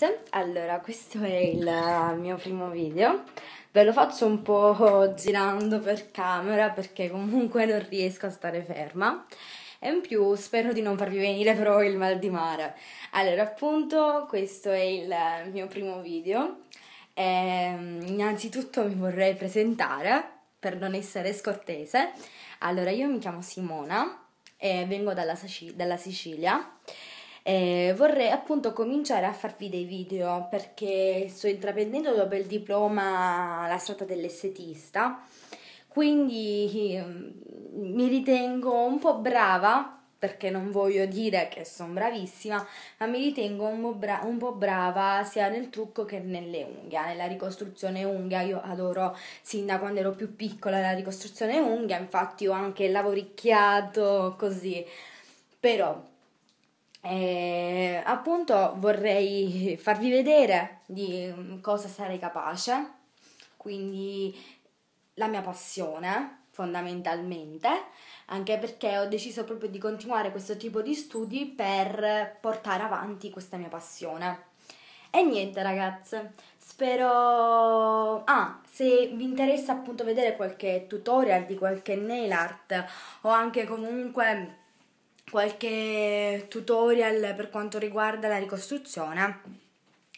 Grazie, allora questo è il mio primo video, ve lo faccio un po' girando per camera perché comunque non riesco a stare ferma e in più spero di non farvi venire però il mal di mare. Allora appunto questo è il mio primo video e mm, innanzitutto mi vorrei presentare per non essere scortese. Allora io mi chiamo Simona e vengo dalla, Sicilia eh, vorrei appunto cominciare a farvi dei video perché sto intraprendendo dopo il diploma la strada dell'estetista, quindi ehm, mi ritengo un po' brava perché non voglio dire che sono bravissima, ma mi ritengo un po, bra- un po', brava sia nel trucco che nelle unghie, nella ricostruzione unghia. Io adoro sin da quando ero più piccola la ricostruzione unghia, infatti ho anche lavoricchiato così. Però e appunto vorrei farvi vedere di mm, cosa sarei capace, quindi la mia passione fondamentalmente, anche perché ho deciso proprio di continuare questo tipo di studi per portare avanti questa mia passione. E niente ragazze, spero... Ah, se vi interessa appunto vedere qualche tutorial di qualche nail art o anche comunque qualche tutorial per quanto riguarda la ricostruzione,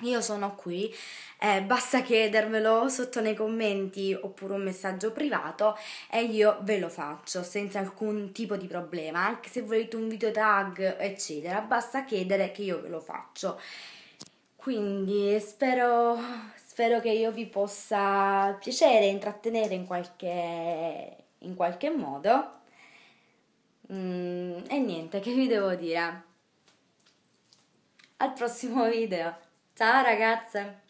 io sono qui, eh, basta chiedermelo sotto nei commenti oppure un messaggio privato e io ve lo faccio senza alcun tipo di problema, anche se volete un video tag eccetera, basta chiedere che io ve lo faccio. Quindi spero, spero che io vi possa piacere, intrattenere in qualche, in qualche modo Mm, e niente, che vi devo dire? Al prossimo video. Ciao ragazze!